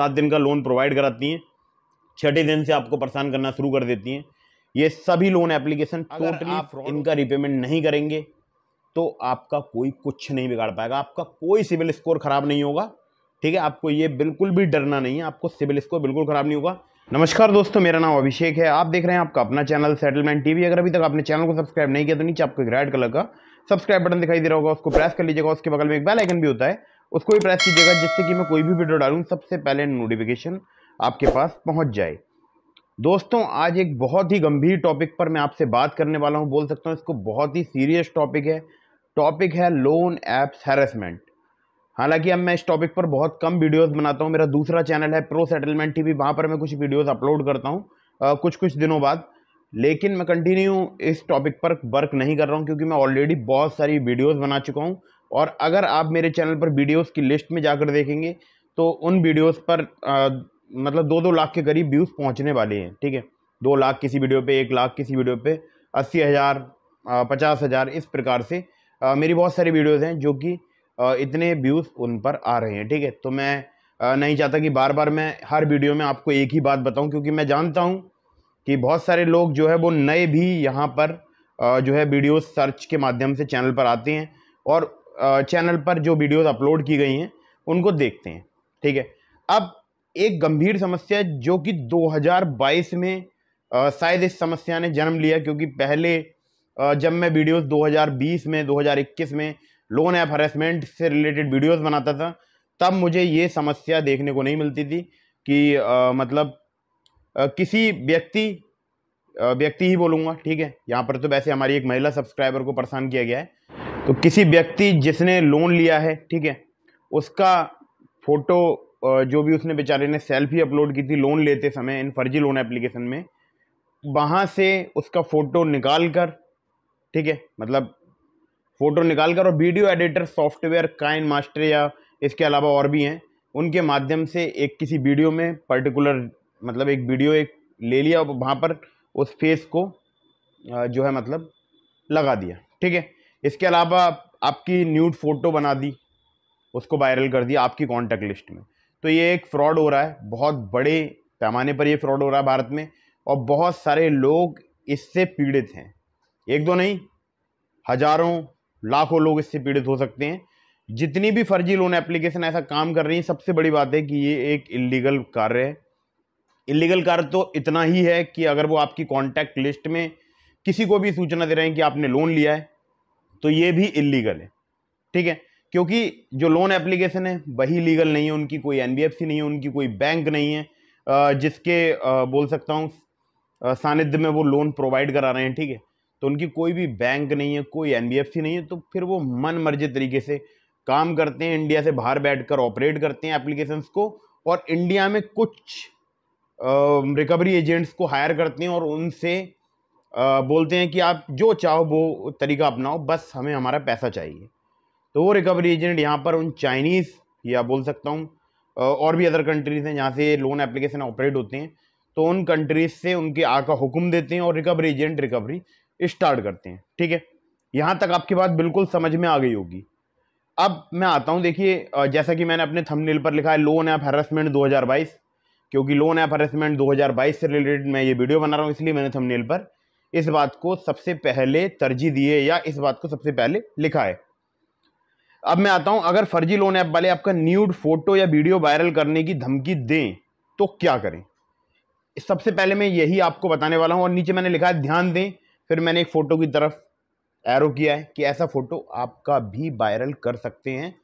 सात दिन का लोन प्रोवाइड कराती हैं छठे दिन से आपको परेशान करना शुरू कर देती हैं ये सभी लोन एप्लीकेशन टोटली आप इनका रिपेमेंट नहीं करेंगे तो आपका कोई कुछ नहीं बिगाड़ पाएगा आपका कोई सिविल स्कोर ख़राब नहीं होगा ठीक है आपको ये बिल्कुल भी डरना नहीं है आपको सिविल स्कोर बिल्कुल ख़राब नहीं होगा नमस्कार दोस्तों मेरा नाम अभिषेक है आप देख रहे हैं आपका अपना चैनल सेटलमेंट टीवी अगर अभी तक आपने चैनल को सब्सक्राइब नहीं किया तो नीचे आपको रेड कलर का सब्सक्राइब बटन दिखाई दे रहा होगा उसको प्रेस कर लीजिएगा उसके बगल में एक बेल आइकन भी होता है उसको भी प्रेस कीजिएगा जिससे कि मैं कोई भी वीडियो डालूँ सबसे पहले नोटिफिकेशन आपके पास पहुँच जाए दोस्तों आज एक बहुत ही गंभीर टॉपिक पर मैं आपसे बात करने वाला हूँ बोल सकता हूँ इसको बहुत ही सीरियस टॉपिक है टॉपिक है लोन एप्स हैरेसमेंट हालांकि अब मैं इस टॉपिक पर बहुत कम वीडियोस बनाता हूँ मेरा दूसरा चैनल है प्रो सेटलमेंट टीवी वहाँ पर मैं कुछ वीडियोस अपलोड करता हूँ कुछ कुछ दिनों बाद लेकिन मैं कंटिन्यू इस टॉपिक पर वर्क नहीं कर रहा हूँ क्योंकि मैं ऑलरेडी बहुत सारी वीडियोज बना चुका हूँ और अगर आप मेरे चैनल पर वीडियोस की लिस्ट में जाकर देखेंगे तो उन वीडियोस पर आ, मतलब दो दो लाख के करीब व्यूज़ पहुंचने वाले हैं ठीक है दो लाख किसी वीडियो पे एक लाख किसी वीडियो पे अस्सी हज़ार पचास हज़ार इस प्रकार से आ, मेरी बहुत सारी वीडियोस हैं जो कि इतने व्यूज़ उन पर आ रहे हैं ठीक है तो मैं आ, नहीं चाहता कि बार बार मैं हर वीडियो में आपको एक ही बात बताऊँ क्योंकि मैं जानता हूँ कि बहुत सारे लोग जो है वो नए भी यहाँ पर जो है वीडियो सर्च के माध्यम से चैनल पर आते हैं और चैनल पर जो वीडियोस अपलोड की गई हैं उनको देखते हैं ठीक है अब एक गंभीर समस्या जो कि 2022 में शायद इस समस्या ने जन्म लिया क्योंकि पहले जब मैं वीडियोस 2020 में 2021 में लोन ऐप हरेसमेंट से रिलेटेड वीडियोस बनाता था तब मुझे ये समस्या देखने को नहीं मिलती थी कि आ, मतलब आ, किसी व्यक्ति व्यक्ति ही बोलूँगा ठीक है यहाँ पर तो वैसे हमारी एक महिला सब्सक्राइबर को परेशान किया गया है तो किसी व्यक्ति जिसने लोन लिया है ठीक है उसका फ़ोटो जो भी उसने बेचारे ने सेल्फी अपलोड की थी लोन लेते समय इन फर्जी लोन एप्लीकेशन में वहाँ से उसका फ़ोटो निकाल कर ठीक है मतलब फ़ोटो निकाल कर और video editor software KineMaster या इसके अलावा और भी हैं उनके माध्यम से एक किसी वीडियो में पर्टिकुलर मतलब एक वीडियो एक ले लिया और वहाँ पर उस फेस को जो है मतलब लगा दिया ठीक है इसके अलावा आपकी न्यूड फ़ोटो बना दी उसको वायरल कर दिया आपकी कॉन्टैक्ट लिस्ट में तो ये एक फ्रॉड हो रहा है बहुत बड़े पैमाने पर ये फ्रॉड हो रहा है भारत में और बहुत सारे लोग इससे पीड़ित हैं एक दो नहीं हजारों लाखों लोग इससे पीड़ित हो सकते हैं जितनी भी फर्जी लोन एप्लीकेशन ऐसा काम कर रही है सबसे बड़ी बात है कि ये एक इलीगल कार्य है इलीगल कार्य तो इतना ही है कि अगर वो आपकी कॉन्टैक्ट लिस्ट में किसी को भी सूचना दे रहे हैं कि आपने लोन लिया है तो ये भी इलीगल है ठीक है क्योंकि जो लोन एप्लीकेशन है वही लीगल नहीं है उनकी कोई एन नहीं है उनकी कोई बैंक नहीं है जिसके बोल सकता हूँ सानिध्य में वो लोन प्रोवाइड करा रहे हैं ठीक है तो उनकी कोई भी बैंक नहीं है कोई एन नहीं है तो फिर वो मन मर्जी तरीके से काम करते हैं इंडिया से बाहर बैठकर ऑपरेट करते हैं एप्लीकेशंस को और इंडिया में कुछ रिकवरी एजेंट्स को हायर करते हैं और उनसे बोलते हैं कि आप जो चाहो वो तरीका अपनाओ बस हमें हमारा पैसा चाहिए तो वो रिकवरी एजेंट यहाँ पर उन चाइनीज़ या बोल सकता हूँ और भी अदर कंट्रीज़ हैं जहाँ से लोन एप्लीकेशन ऑपरेट होते हैं तो उन कंट्रीज़ से उनके आका हुक्म देते हैं और रिकवरी एजेंट रिकवरी स्टार्ट करते हैं ठीक है यहाँ तक आपकी बात बिल्कुल समझ में आ गई होगी अब मैं आता हूँ देखिए जैसा कि मैंने अपने थंबनेल पर लिखा है लोन ऐप हरासमेंट 2022 क्योंकि लोन ऐप हरासमेंट 2022 से रिलेटेड मैं ये वीडियो बना रहा हूँ इसलिए मैंने थंबनेल पर इस बात को सबसे पहले तरजीह दी है या इस बात को सबसे पहले लिखा है अब मैं आता हूं अगर फर्जी लोन ऐप वाले आपका न्यूड फोटो या वीडियो वायरल करने की धमकी दें तो क्या करें सबसे पहले मैं यही आपको बताने वाला हूं और नीचे मैंने लिखा है ध्यान दें फिर मैंने एक फ़ोटो की तरफ एरो किया है कि ऐसा फ़ोटो आपका भी वायरल कर सकते हैं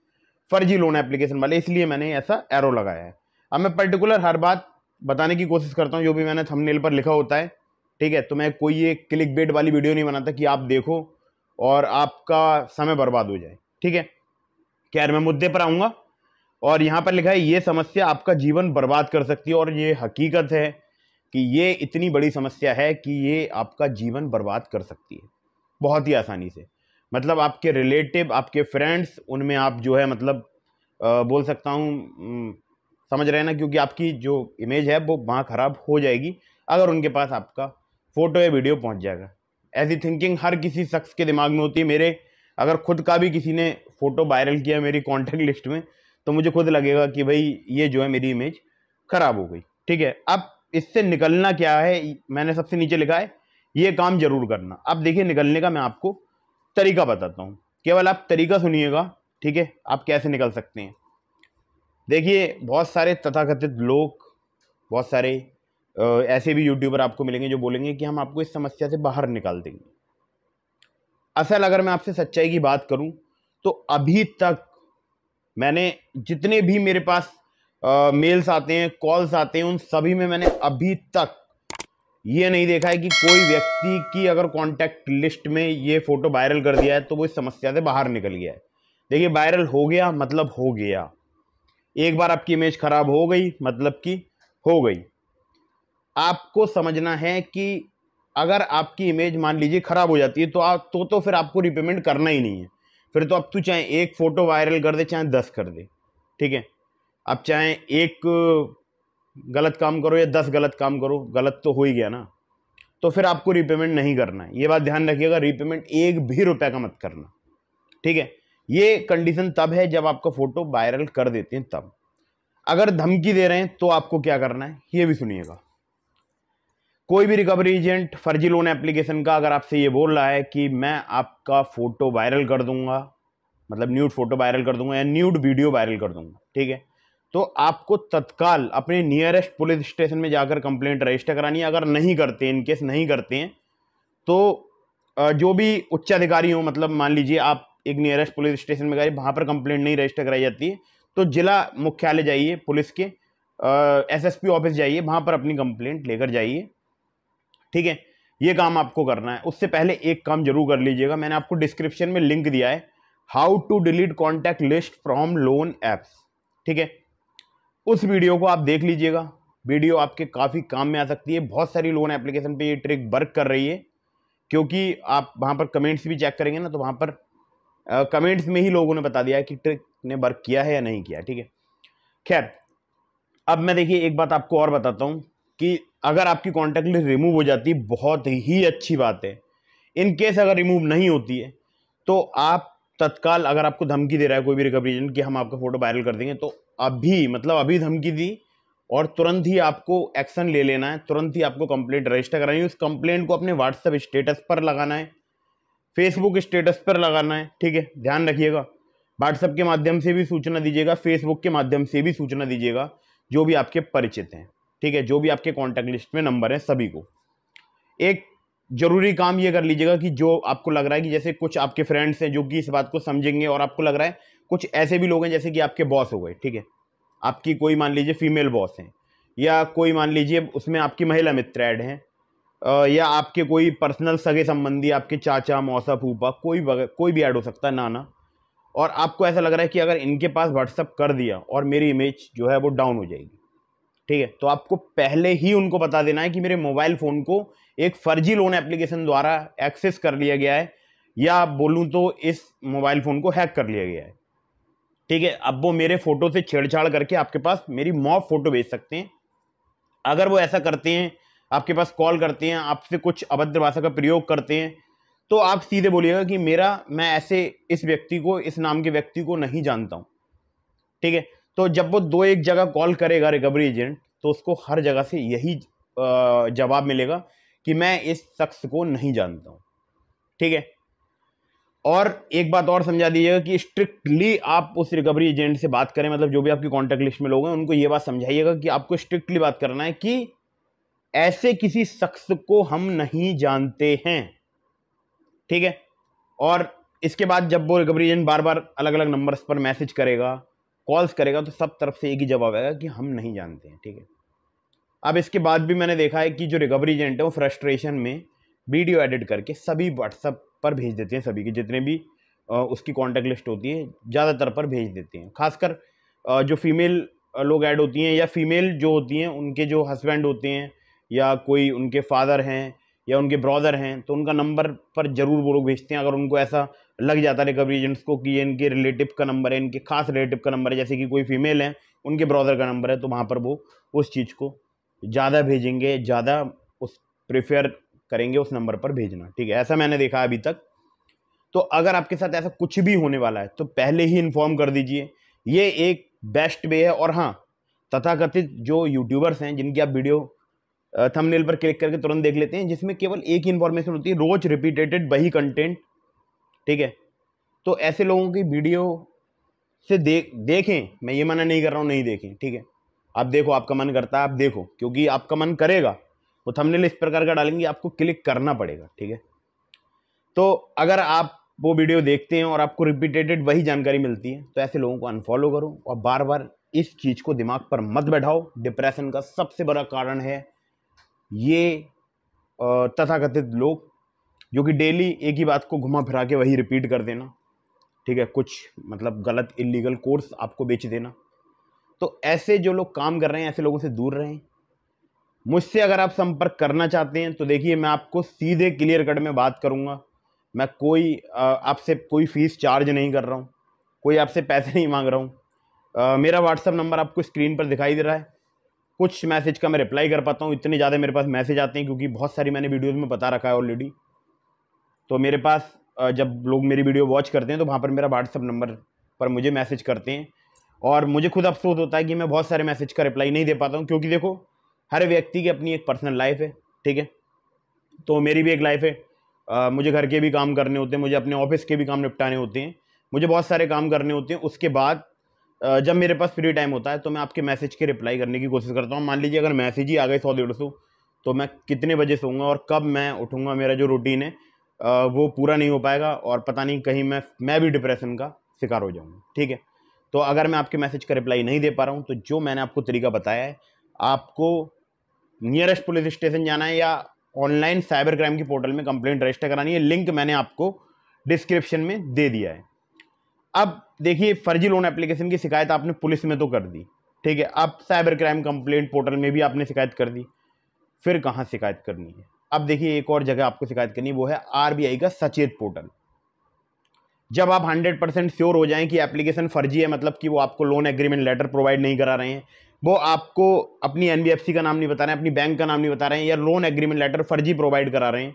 फर्जी लोन एप्लीकेशन वाले इसलिए मैंने ऐसा एरो लगाया है अब मैं पर्टिकुलर हर बात बताने की कोशिश करता हूँ जो भी मैंने थमनेल पर लिखा होता है ठीक है तो मैं कोई ये क्लिक बेट वाली वीडियो नहीं बनाता कि आप देखो और आपका समय बर्बाद हो जाए ठीक है खैर मैं मुद्दे पर आऊँगा और यहाँ पर लिखा है ये समस्या आपका जीवन बर्बाद कर सकती है और ये हकीकत है कि ये इतनी बड़ी समस्या है कि ये आपका जीवन बर्बाद कर सकती है बहुत ही आसानी से मतलब आपके रिलेटिव आपके फ्रेंड्स उनमें आप जो है मतलब आ, बोल सकता हूँ समझ रहे हैं ना क्योंकि आपकी जो इमेज है वो वहाँ ख़राब हो जाएगी अगर उनके पास आपका फ़ोटो या वीडियो पहुंच जाएगा ऐसी थिंकिंग हर किसी शख्स के दिमाग में होती है मेरे अगर खुद का भी किसी ने फ़ोटो वायरल किया मेरी कॉन्टैक्ट लिस्ट में तो मुझे खुद लगेगा कि भाई ये जो है मेरी इमेज ख़राब हो गई ठीक है अब इससे निकलना क्या है मैंने सबसे नीचे लिखा है ये काम ज़रूर करना अब देखिए निकलने का मैं आपको तरीका बताता हूँ केवल आप तरीका सुनिएगा ठीक है आप कैसे निकल सकते हैं देखिए बहुत सारे तथाकथित लोग बहुत सारे ऐसे भी यूट्यूबर आपको मिलेंगे जो बोलेंगे कि हम आपको इस समस्या से बाहर निकाल देंगे असल अगर मैं आपसे सच्चाई की बात करूं तो अभी तक मैंने जितने भी मेरे पास मेल्स आते हैं कॉल्स आते हैं उन सभी में मैंने अभी तक ये नहीं देखा है कि कोई व्यक्ति की अगर कॉन्टैक्ट लिस्ट में ये फ़ोटो वायरल कर दिया है तो वो इस समस्या से बाहर निकल गया है देखिए वायरल हो गया मतलब हो गया एक बार आपकी इमेज ख़राब हो गई मतलब कि हो गई आपको समझना है कि अगर आपकी इमेज मान लीजिए ख़राब हो जाती है तो आप तो तो फिर आपको रिपेमेंट करना ही नहीं है फिर तो आप तो चाहे एक फ़ोटो वायरल कर दे चाहे दस कर दे ठीक है आप चाहे एक गलत काम करो या दस गलत काम करो गलत तो हो ही गया ना तो फिर आपको रिपेमेंट नहीं करना है ये बात ध्यान रखिएगा रिपेमेंट एक भी रुपये का मत करना ठीक है ये कंडीशन तब है जब आपका फ़ोटो वायरल कर देते हैं तब अगर धमकी दे रहे हैं तो आपको क्या करना है ये भी सुनिएगा कोई भी रिकवरी एजेंट फर्जी लोन एप्लीकेशन का अगर आपसे ये बोल रहा है कि मैं आपका फ़ोटो वायरल कर दूंगा मतलब न्यूड फ़ोटो वायरल कर दूंगा या न्यूड वीडियो वायरल कर दूंगा ठीक है तो आपको तत्काल अपने नियरेस्ट पुलिस स्टेशन में जाकर कंप्लेंट रजिस्टर करानी है अगर नहीं करते इन केस नहीं करते हैं तो जो भी उच्च अधिकारी हो मतलब मान लीजिए आप एक नियरेस्ट पुलिस स्टेशन में गए वहाँ पर कंप्लेंट नहीं रजिस्टर कराई जाती है तो जिला मुख्यालय जाइए पुलिस के एसएसपी ऑफिस जाइए वहाँ पर अपनी कंप्लेंट लेकर जाइए ठीक है ये काम आपको करना है उससे पहले एक काम जरूर कर लीजिएगा मैंने आपको डिस्क्रिप्शन में लिंक दिया है how to delete contact list from loan apps ठीक है उस वीडियो को आप देख लीजिएगा वीडियो आपके काफ़ी काम में आ सकती है बहुत सारी लोन एप्लीकेशन पे ये ट्रिक वर्क कर रही है क्योंकि आप वहाँ पर कमेंट्स भी चेक करेंगे ना तो वहाँ पर आ, कमेंट्स में ही लोगों ने बता दिया कि ट्रिक ने वर्क किया है या नहीं किया ठीक है खैर अब मैं देखिए एक बात आपको और बताता हूँ कि अगर आपकी कॉन्टैक्ट लिस्ट रिमूव हो जाती है बहुत ही अच्छी बात है इन केस अगर रिमूव नहीं होती है तो आप तत्काल अगर आपको धमकी दे रहा है कोई भी रिकवरी एजेंट कि हम आपका फ़ोटो वायरल कर देंगे तो अभी मतलब अभी धमकी दी और तुरंत ही आपको एक्शन ले लेना है तुरंत ही आपको कंप्लेंट रजिस्टर करानी है उस कंप्लेंट को अपने व्हाट्सएप स्टेटस पर लगाना है फेसबुक स्टेटस पर लगाना है ठीक है ध्यान रखिएगा व्हाट्सएप के माध्यम से भी सूचना दीजिएगा फेसबुक के माध्यम से भी सूचना दीजिएगा जो भी आपके परिचित हैं ठीक है जो भी आपके कॉन्टैक्ट लिस्ट में नंबर हैं सभी को एक ज़रूरी काम ये कर लीजिएगा कि जो आपको लग रहा है कि जैसे कुछ आपके फ्रेंड्स हैं जो कि इस बात को समझेंगे और आपको लग रहा है कुछ ऐसे भी लोग हैं जैसे कि आपके बॉस हो गए ठीक है आपकी कोई मान लीजिए फीमेल बॉस हैं या कोई मान लीजिए उसमें आपकी महिला मित्र ऐड हैं या आपके कोई पर्सनल सगे संबंधी आपके चाचा मौसा फूपा कोई कोई भी ऐड हो सकता है नाना और आपको ऐसा लग रहा है कि अगर इनके पास व्हाट्सअप कर दिया और मेरी इमेज जो है वो डाउन हो जाएगी ठीक है तो आपको पहले ही उनको बता देना है कि मेरे मोबाइल फ़ोन को एक फर्जी लोन एप्लीकेशन द्वारा एक्सेस कर लिया गया है या बोलूँ तो इस मोबाइल फ़ोन को हैक कर लिया गया है ठीक है अब वो मेरे फ़ोटो से छेड़छाड़ करके आपके पास मेरी मॉफ फ़ोटो भेज सकते हैं अगर वो ऐसा करते हैं आपके पास कॉल करते हैं आपसे कुछ अभद्र भाषा का प्रयोग करते हैं तो आप सीधे बोलिएगा कि मेरा मैं ऐसे इस व्यक्ति को इस नाम के व्यक्ति को नहीं जानता हूँ ठीक है तो जब वो दो एक जगह कॉल करेगा रिकवरी एजेंट तो उसको हर जगह से यही जवाब मिलेगा कि मैं इस शख्स को नहीं जानता हूँ ठीक है और एक बात और समझा दीजिएगा कि स्ट्रिक्टली आप उस रिकवरी एजेंट से बात करें मतलब जो भी आपकी कॉन्टैक्ट लिस्ट में लोग हैं उनको ये बात समझाइएगा कि आपको स्ट्रिक्टली बात करना है कि ऐसे किसी शख्स को हम नहीं जानते हैं ठीक है और इसके बाद जब वो रिकवरी एजेंट बार बार अलग अलग नंबर्स पर मैसेज करेगा कॉल्स करेगा तो सब तरफ से एक ही जवाब आएगा कि हम नहीं जानते हैं ठीक है अब इसके बाद भी मैंने देखा है कि जो रिकवरी एजेंट है वो फ्रस्ट्रेशन में वीडियो एडिट करके सभी व्हाट्सअप पर भेज देते हैं सभी के जितने भी उसकी कॉन्टैक्ट लिस्ट होती है ज़्यादातर पर भेज देते हैं खासकर जो फीमेल लोग ऐड होती हैं या फीमेल जो होती हैं उनके जो हस्बैंड होते हैं या कोई उनके फादर हैं या उनके ब्रदर हैं तो उनका नंबर पर ज़रूर वो लोग भेजते हैं अगर उनको ऐसा लग जाता है रिकवरी एजेंट्स को कि ये इनके रिलेटिव का नंबर है इनके खास रिलेटिव का नंबर है जैसे कि कोई फीमेल है उनके ब्रदर का नंबर है तो वहाँ पर वो उस चीज़ को ज़्यादा भेजेंगे ज़्यादा उस प्रेफर करेंगे उस नंबर पर भेजना ठीक है ऐसा मैंने देखा अभी तक तो अगर आपके साथ ऐसा कुछ भी होने वाला है तो पहले ही इन्फॉर्म कर दीजिए ये एक बेस्ट वे है और हाँ तथाकथित जो यूट्यूबर्स हैं जिनकी आप वीडियो थंबनेल पर क्लिक करके तुरंत देख लेते हैं जिसमें केवल एक ही इन्फॉर्मेशन होती है रोज रिपीटेटेड वही कंटेंट ठीक है तो ऐसे लोगों की वीडियो से देख देखें मैं ये मना नहीं कर रहा हूँ नहीं देखें ठीक है आप देखो आपका मन करता है आप देखो क्योंकि आपका मन करेगा वो थंबनेल इस प्रकार का डालेंगे आपको क्लिक करना पड़ेगा ठीक है तो अगर आप वो वीडियो देखते हैं और आपको रिपीटेटेड वही जानकारी मिलती है तो ऐसे लोगों को अनफॉलो करो और बार बार इस चीज़ को दिमाग पर मत बैठाओ डिप्रेशन का सबसे बड़ा कारण है ये तथाकथित लोग जो कि डेली एक ही बात को घुमा फिरा के वही रिपीट कर देना ठीक है कुछ मतलब गलत इलीगल कोर्स आपको बेच देना तो ऐसे जो लोग काम कर रहे हैं ऐसे लोगों से दूर रहें मुझसे अगर आप संपर्क करना चाहते हैं तो देखिए मैं आपको सीधे क्लियर कट में बात करूँगा मैं कोई आपसे कोई फ़ीस चार्ज नहीं कर रहा हूँ कोई आपसे पैसे नहीं मांग रहा हूँ मेरा व्हाट्सअप नंबर आपको स्क्रीन पर दिखाई दे रहा है कुछ मैसेज का मैं रिप्लाई कर पाता हूँ इतने ज़्यादा मेरे पास मैसेज आते हैं क्योंकि बहुत सारी मैंने वीडियोज़ में बता रखा है ऑलरेडी तो मेरे पास जब लोग मेरी वीडियो वॉच करते हैं तो वहाँ पर मेरा व्हाट्सअप नंबर पर मुझे मैसेज करते हैं और मुझे खुद अफसोस होता है कि मैं बहुत सारे मैसेज का रिप्लाई नहीं दे पाता हूँ क्योंकि देखो हर व्यक्ति की अपनी एक पर्सनल लाइफ है ठीक है तो मेरी भी एक लाइफ है आ, मुझे घर के भी काम करने होते हैं मुझे अपने ऑफिस के भी काम निपटाने होते हैं मुझे बहुत सारे काम करने होते हैं उसके बाद जब मेरे पास फ्री टाइम होता है तो मैं आपके मैसेज की रिप्लाई करने की कोशिश करता हूँ मान लीजिए अगर मैसेज ही आ गए सौ डेढ़ सौ तो मैं कितने बजे सोऊंगा और कब मैं उठूँगा मेरा जो रूटीन है वो पूरा नहीं हो पाएगा और पता नहीं कहीं मैं मैं भी डिप्रेशन का शिकार हो जाऊँगा ठीक है तो अगर मैं आपके मैसेज का रिप्लाई नहीं दे पा रहा हूँ तो जो मैंने आपको तरीका बताया है आपको नियरेस्ट पुलिस स्टेशन जाना है या ऑनलाइन साइबर क्राइम की पोर्टल में कंप्लेंट रजिस्टर करानी है लिंक मैंने आपको डिस्क्रिप्शन में दे दिया है अब देखिए फर्जी लोन एप्लीकेशन की शिकायत आपने पुलिस में तो कर दी ठीक है अब साइबर क्राइम कंप्लेंट पोर्टल में भी आपने शिकायत कर दी फिर कहाँ शिकायत करनी है अब देखिए एक और जगह आपको शिकायत करनी है वो है आरबीआई का सचेत पोर्टल जब आप 100 परसेंट श्योर हो जाएं कि एप्लीकेशन फर्जी है मतलब कि वो आपको लोन एग्रीमेंट लेटर प्रोवाइड नहीं करा रहे हैं वो आपको अपनी एन का नाम नहीं बता रहे हैं अपनी बैंक का नाम नहीं बता रहे हैं या लोन एग्रीमेंट लेटर फर्जी प्रोवाइड करा रहे हैं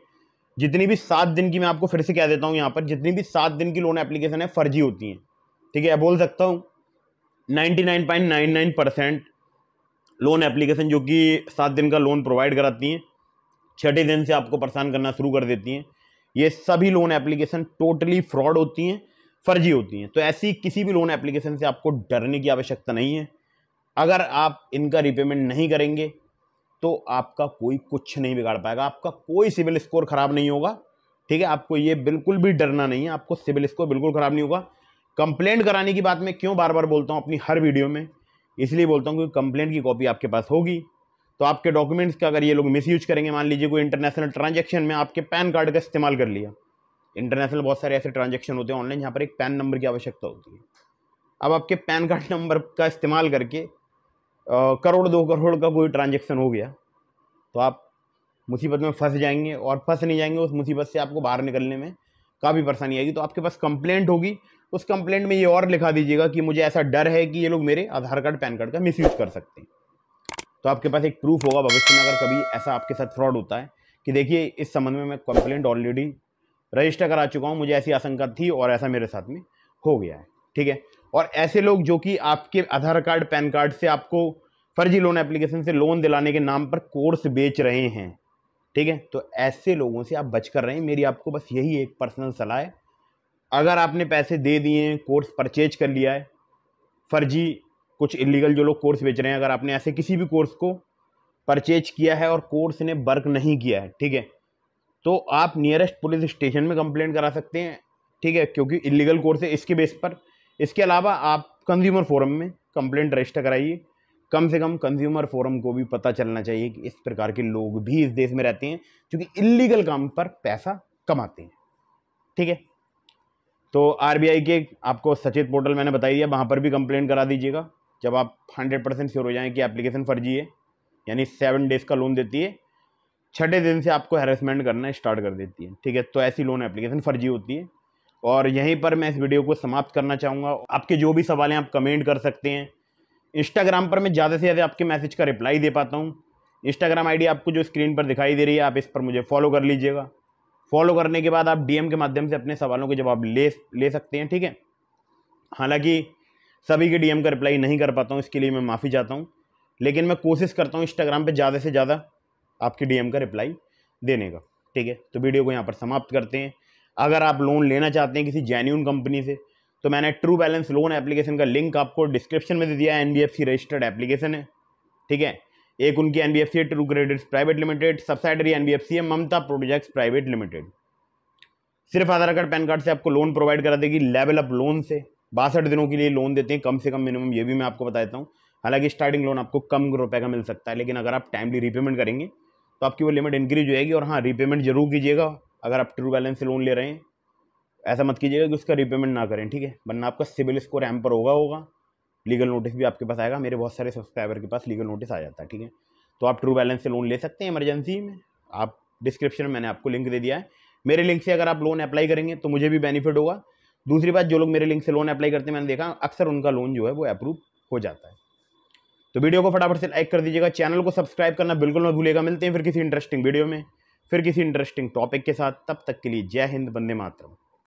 जितनी भी सात दिन की मैं आपको फिर से कह देता हूँ यहाँ पर जितनी भी सात दिन की लोन एप्लीकेशन है फर्जी होती हैं ठीक है बोल सकता हूँ 99.99 परसेंट लोन एप्लीकेशन जो कि सात दिन का लोन प्रोवाइड कराती हैं छठे दिन से आपको परेशान करना शुरू कर देती हैं ये सभी लोन एप्लीकेशन टोटली फ्रॉड होती हैं फर्जी होती हैं तो ऐसी किसी भी लोन एप्लीकेशन से आपको डरने की आवश्यकता नहीं है अगर आप इनका रिपेमेंट नहीं करेंगे तो आपका कोई कुछ नहीं बिगाड़ पाएगा आपका कोई सिविल स्कोर ख़राब नहीं होगा ठीक है आपको ये बिल्कुल भी डरना नहीं है आपको सिविल स्कोर बिल्कुल ख़राब नहीं होगा कंप्लेंट कराने की बात मैं क्यों बार बार बोलता हूँ अपनी हर वीडियो में इसलिए बोलता हूँ क्योंकि कंप्लेंट की कॉपी आपके पास होगी तो आपके डॉक्यूमेंट्स का अगर ये लोग यूज करेंगे मान लीजिए कोई इंटरनेशनल ट्रांजेक्शन में आपके पैन कार्ड का इस्तेमाल कर लिया इंटरनेशनल बहुत सारे ऐसे ट्रांजेक्शन होते हैं ऑनलाइन जहाँ पर एक पैन नंबर की आवश्यकता होती है अब आपके पैन कार्ड नंबर का इस्तेमाल करके करोड़ दो करोड़ का कोई ट्रांजेक्शन हो गया तो आप मुसीबत में फंस जाएंगे और फंस नहीं जाएंगे उस मुसीबत से आपको बाहर निकलने में काफ़ी परेशानी आएगी तो आपके पास कंप्लेंट होगी उस कंप्लेंट में ये और लिखा दीजिएगा कि मुझे ऐसा डर है कि ये लोग मेरे आधार कार्ड पैन कार्ड का मिस कर सकते हैं तो आपके पास एक प्रूफ होगा भविष्य में अगर कभी ऐसा आपके साथ फ्रॉड होता है कि देखिए इस संबंध में मैं कंप्लेंट ऑलरेडी रजिस्टर करा चुका हूँ मुझे ऐसी आशंका थी और ऐसा मेरे साथ में हो गया है ठीक है और ऐसे लोग जो कि आपके आधार कार्ड पैन कार्ड से आपको फर्जी लोन एप्लीकेशन से लोन दिलाने के नाम पर कोर्स बेच रहे हैं ठीक है तो ऐसे लोगों से आप बच कर रहे हैं मेरी आपको बस यही एक पर्सनल सलाह है अगर आपने पैसे दे दिए हैं कोर्स परचेज कर लिया है फर्जी कुछ इलीगल जो लोग कोर्स बेच रहे हैं अगर आपने ऐसे किसी भी कोर्स को परचेज किया है और कोर्स ने वर्क नहीं किया है ठीक है तो आप नियरेस्ट पुलिस स्टेशन में कंप्लेंट करा सकते हैं ठीक है क्योंकि इलीगल कोर्स है इसके बेस पर इसके अलावा आप कंज्यूमर फोरम में कंप्लेंट रजिस्टर कराइए कम से कम कंज्यूमर फोरम को भी पता चलना चाहिए कि इस प्रकार के लोग भी इस देश में रहते हैं क्योंकि इलीगल काम पर पैसा कमाते हैं ठीक है तो आरबीआई के आपको सचेत पोर्टल मैंने बताई दिया वहाँ पर भी कंप्लेंट करा दीजिएगा जब आप हंड्रेड परसेंट श्योर हो जाएँ कि एप्लीकेशन फर्जी है यानी सेवन डेज़ का लोन देती है छठे दिन से आपको हेरेसमेंट करना स्टार्ट कर देती है ठीक है तो ऐसी लोन एप्लीकेशन फर्जी होती है और यहीं पर मैं इस वीडियो को समाप्त करना चाहूँगा आपके जो भी सवाल हैं आप कमेंट कर सकते हैं इंस्टाग्राम पर मैं ज़्यादा से ज़्यादा आपके मैसेज का रिप्लाई दे पाता हूँ इंस्टाग्राम आईडी आपको जो स्क्रीन पर दिखाई दे रही है आप इस पर मुझे फॉलो कर लीजिएगा फॉलो करने के बाद आप डीएम के माध्यम से अपने सवालों के जवाब ले ले सकते हैं ठीक है हालांकि सभी के डीएम का रिप्लाई नहीं कर पाता हूँ इसके लिए मैं माफ़ी चाहता हूँ लेकिन मैं कोशिश करता हूँ इंस्टाग्राम पर ज़्यादा से ज़्यादा आपके डीएम का रिप्लाई देने का ठीक है तो वीडियो को यहाँ पर समाप्त करते हैं अगर आप लोन लेना चाहते हैं किसी जेन्यून कंपनी से तो मैंने ट्रू बैलेंस लोन एप्लीकेशन का लिंक आपको डिस्क्रिप्शन में दे दिया है एन रजिस्टर्ड एप्लीकेशन है ठीक है एक उनकी N B F C True credits private limited subsidiary N B F C है ममता प्रोजेक्ट्स प्राइवेट लिमिटेड सिर्फ आधार कार्ड पैन कार्ड से आपको लोन प्रोवाइड करा देगी लेवल अप लोन से बासठ दिनों के लिए लोन देते हैं कम से कम मिनिमम ये भी मैं आपको बता देता हूँ हालांकि स्टार्टिंग लोन आपको कम रुपए का मिल सकता है लेकिन अगर आप टाइमली रीपेमेंट करेंगे तो आपकी वो लिमिट इंक्रीज हो जाएगी और हाँ रीपेमेंट जरूर कीजिएगा अगर आप ट्रू बैलेंस से लोन ले रहे हैं ऐसा मत कीजिएगा कि उसका रीपेमेंट ना करें ठीक है वरना आपका सिविल स्कोर एम्पर होगा होगा लीगल नोटिस भी आपके पास आएगा मेरे बहुत सारे सब्सक्राइबर के पास लीगल नोटिस आ जाता है ठीक है तो आप ट्रू बैलेंस से लोन ले सकते हैं इमरजेंसी में आप डिस्क्रिप्शन में मैंने आपको लिंक दे दिया है मेरे लिंक से अगर आप लोन अप्लाई करेंगे तो मुझे भी बेनिफिट होगा दूसरी बात जो लोग मेरे लिंक से लोन अप्लाई करते हैं मैंने देखा अक्सर उनका लोन जो है वो अप्रूव हो जाता है तो वीडियो को फटाफट से लाइक कर दीजिएगा चैनल को सब्सक्राइब करना बिल्कुल मत भूलेगा मिलते हैं फिर किसी इंटरेस्टिंग वीडियो में फिर किसी इंटरेस्टिंग टॉपिक के साथ तब तक के लिए जय हिंद बंदे मातरम